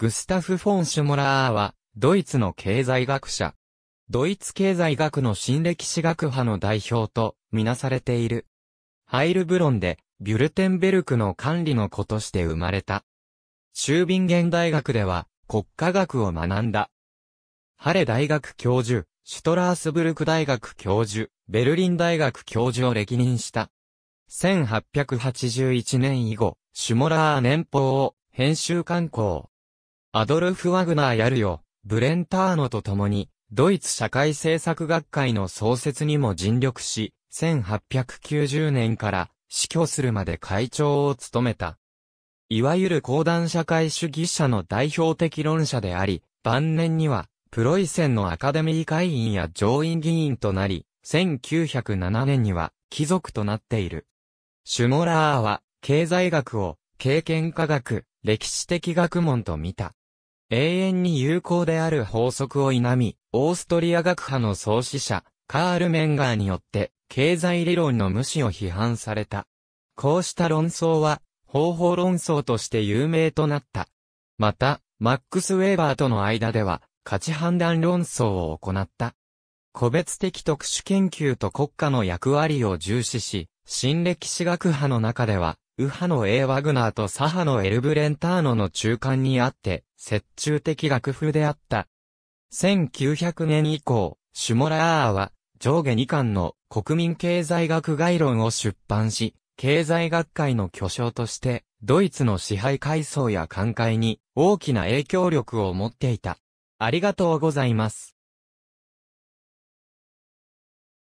グスタフ・フォン・シュモラーは、ドイツの経済学者。ドイツ経済学の新歴史学派の代表と、みなされている。ハイルブロンで、ビュルテンベルクの管理の子として生まれた。シュービンゲン大学では、国家学を学んだ。ハレ大学教授、シュトラースブルク大学教授、ベルリン大学教授を歴任した。1881年以後、シュモラー年報を編集刊行。アドルフ・ワグナーやるよ、ブレンターノと共に、ドイツ社会政策学会の創設にも尽力し、1890年から死去するまで会長を務めた。いわゆる公団社会主義者の代表的論者であり、晩年には、プロイセンのアカデミー会員や上院議員となり、1907年には、貴族となっている。シュモラーは、経済学を、経験科学、歴史的学問と見た。永遠に有効である法則を否み、オーストリア学派の創始者、カール・メンガーによって、経済理論の無視を批判された。こうした論争は、方法論争として有名となった。また、マックス・ウェーバーとの間では、価値判断論争を行った。個別的特殊研究と国家の役割を重視し、新歴史学派の中では、右派の A ワグナーと左派のエルブレンターノの中間にあって、折衷的楽譜であった。1900年以降、シュモラーは上下2巻の国民経済学概論を出版し、経済学会の巨匠として、ドイツの支配階層や寛解に大きな影響力を持っていた。ありがとうございます。